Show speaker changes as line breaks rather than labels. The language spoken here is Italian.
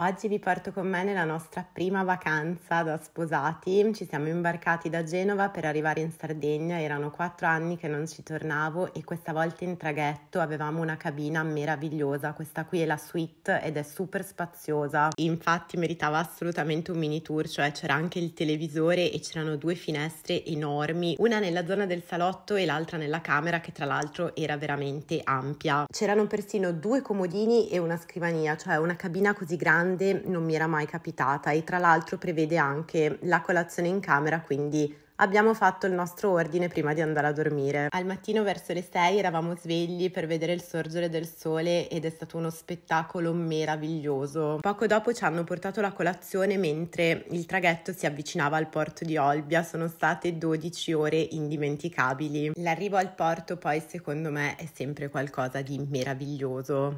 Oggi vi porto con me nella nostra prima vacanza da sposati. Ci siamo imbarcati da Genova per arrivare in Sardegna, erano quattro anni che non ci tornavo e questa volta in traghetto avevamo una cabina meravigliosa. Questa qui è la suite ed è super spaziosa. Infatti meritava assolutamente un mini tour, cioè c'era anche il televisore e c'erano due finestre enormi, una nella zona del salotto e l'altra nella camera che tra l'altro era veramente ampia. C'erano persino due comodini e una scrivania, cioè una cabina così grande grande non mi era mai capitata e tra l'altro prevede anche la colazione in camera, quindi abbiamo fatto il nostro ordine prima di andare a dormire. Al mattino verso le 6 eravamo svegli per vedere il sorgere del sole ed è stato uno spettacolo meraviglioso. Poco dopo ci hanno portato la colazione mentre il traghetto si avvicinava al porto di Olbia, sono state 12 ore indimenticabili. L'arrivo al porto poi secondo me è sempre qualcosa di meraviglioso.